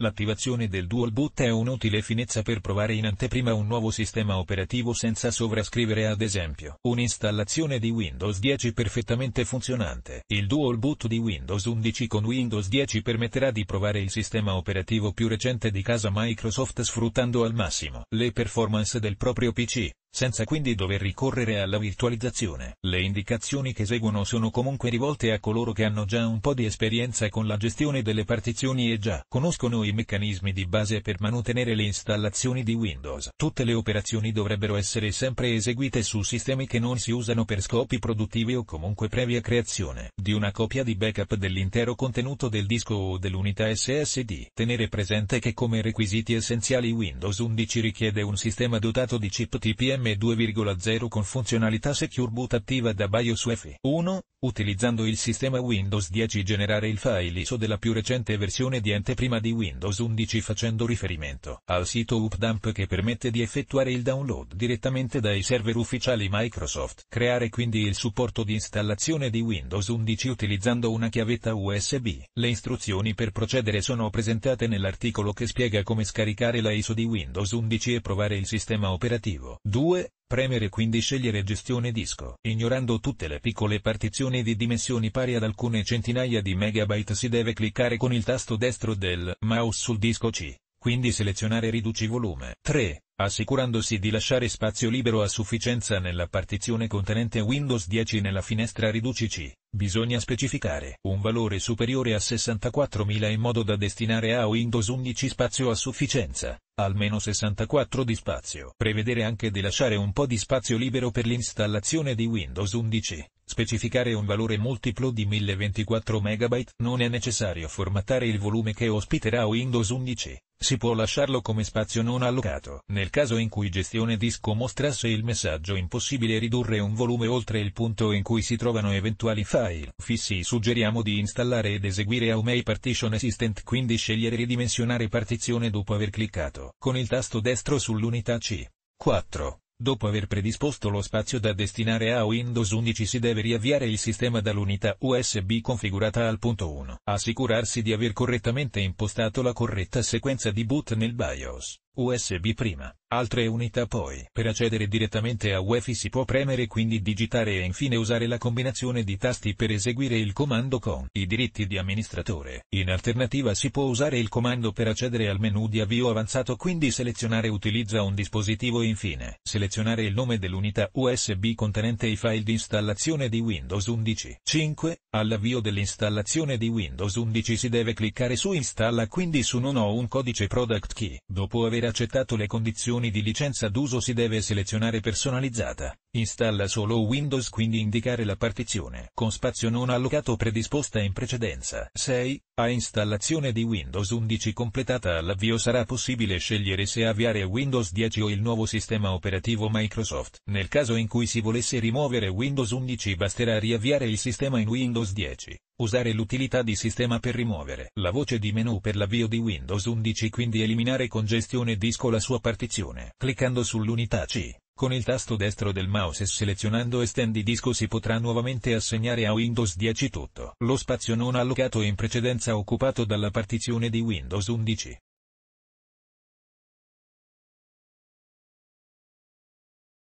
L'attivazione del dual boot è un'utile finezza per provare in anteprima un nuovo sistema operativo senza sovrascrivere ad esempio un'installazione di Windows 10 perfettamente funzionante. Il dual boot di Windows 11 con Windows 10 permetterà di provare il sistema operativo più recente di casa Microsoft sfruttando al massimo le performance del proprio PC senza quindi dover ricorrere alla virtualizzazione. Le indicazioni che seguono sono comunque rivolte a coloro che hanno già un po' di esperienza con la gestione delle partizioni e già conoscono i meccanismi di base per mantenere le installazioni di Windows. Tutte le operazioni dovrebbero essere sempre eseguite su sistemi che non si usano per scopi produttivi o comunque previa creazione di una copia di backup dell'intero contenuto del disco o dell'unità SSD. Tenere presente che come requisiti essenziali Windows 11 richiede un sistema dotato di chip TPM ARM 2,0 con funzionalità Secure Boot attiva da BIOS UEFI 1, Utilizzando il sistema Windows 10 generare il file ISO della più recente versione di anteprima di Windows 11 facendo riferimento al sito UpDump che permette di effettuare il download direttamente dai server ufficiali Microsoft. Creare quindi il supporto di installazione di Windows 11 utilizzando una chiavetta USB. Le istruzioni per procedere sono presentate nell'articolo che spiega come scaricare la ISO di Windows 11 e provare il sistema operativo. 2. Premere quindi scegliere gestione disco. Ignorando tutte le piccole partizioni di dimensioni pari ad alcune centinaia di megabyte si deve cliccare con il tasto destro del mouse sul disco C quindi selezionare riduci volume 3, assicurandosi di lasciare spazio libero a sufficienza nella partizione contenente Windows 10 nella finestra riduci C, bisogna specificare un valore superiore a 64.000 in modo da destinare a Windows 11 spazio a sufficienza, almeno 64 di spazio. Prevedere anche di lasciare un po' di spazio libero per l'installazione di Windows 11, specificare un valore multiplo di 1024 MB, non è necessario formattare il volume che ospiterà Windows 11 si può lasciarlo come spazio non allocato, nel caso in cui gestione disco mostrasse il messaggio impossibile ridurre un volume oltre il punto in cui si trovano eventuali file fissi. Suggeriamo di installare ed eseguire Aumei Partition Assistant quindi scegliere ridimensionare partizione dopo aver cliccato con il tasto destro sull'unità C. 4. Dopo aver predisposto lo spazio da destinare a Windows 11 si deve riavviare il sistema dall'unità USB configurata al punto 1. Assicurarsi di aver correttamente impostato la corretta sequenza di boot nel BIOS. USB prima, altre unità poi. Per accedere direttamente a UEFI si può premere quindi digitare e infine usare la combinazione di tasti per eseguire il comando con i diritti di amministratore. In alternativa si può usare il comando per accedere al menu di avvio avanzato quindi selezionare utilizza un dispositivo e infine selezionare il nome dell'unità USB contenente i file di installazione di Windows 11. 5. All'avvio dell'installazione di Windows 11 si deve cliccare su installa quindi su non ho un codice product key. Dopo aver accettato le condizioni di licenza d'uso si deve selezionare personalizzata. Installa solo Windows quindi indicare la partizione con spazio non allocato predisposta in precedenza. 6. A installazione di Windows 11 completata all'avvio sarà possibile scegliere se avviare Windows 10 o il nuovo sistema operativo Microsoft. Nel caso in cui si volesse rimuovere Windows 11 basterà riavviare il sistema in Windows 10. Usare l'utilità di sistema per rimuovere la voce di menu per l'avvio di Windows 11 quindi eliminare con gestione disco la sua partizione cliccando sull'unità C. Con il tasto destro del mouse e selezionando estendi disco si potrà nuovamente assegnare a Windows 10 tutto lo spazio non allocato in precedenza occupato dalla partizione di Windows 11.